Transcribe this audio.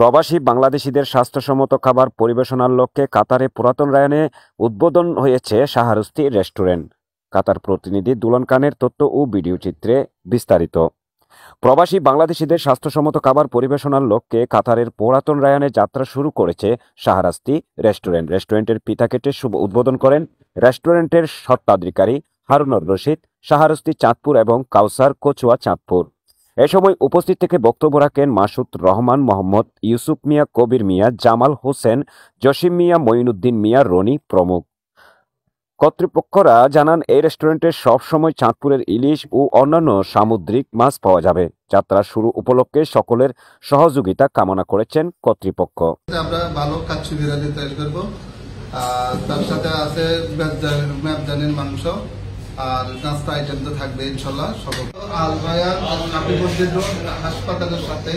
প্রবাসী বাংলাদেশিদের স্বাস্থ্যসম্মত খাবার পরিবেশনার লক্ষ্যে কাতারে পুরাতন রায়নে উদ্বোধন হয়েছে সাহারুস্তি রেস্টুরেন্ট কাতার প্রতিনিধি দুলন খানের তথ্য ও ভিডিও চিত্রে বিস্তারিত প্রবাসী বাংলাদেশিদের স্বাস্থ্যসম্মত খাবার পরিবেশনার লক্ষ্যে কাতারের পুরাতন রায়ানে যাত্রা শুরু করেছে সাহারাস্তি রেস্টুরেন্ট রেস্টুরেন্টের পিতা কেটে শুভ উদ্বোধন করেন রেস্টুরেন্টের সত্তাধিকারী হারুনর রশিদ সাহারস্তি চাঁদপুর এবং কাউসার কচুয়া চাঁদপুর এ সময় উপস্থিত থেকে বক্তব্য রাখেন মাসুদ রহমান মোহাম্মদ ইউসুফ মিয়া কবির মিয়া জামাল হোসেন জসিম মিয়া মঈনুদ্দিন মিয়া রনি প্রমুখ কর্তৃপক্ষরা জানান এই রেস্টুরেন্টে সবসময় চাঁদপুরের ইলিশ ও অন্যান্য সামুদ্রিক মাছ পাওয়া যাবে যাত্রা শুরু উপলক্ষে সকলের সহযোগিতা কামনা করেছেন কর্তৃপক্ষ আমরা ভালো কাচ্চি বিরিয়ানি তৈরি করব তার সাথে আছে মাংস আর নাস্তা আইটেম তো থাকবে ইনশাল্লাহ সকল আল বায়ান হাসপাতালের সাথে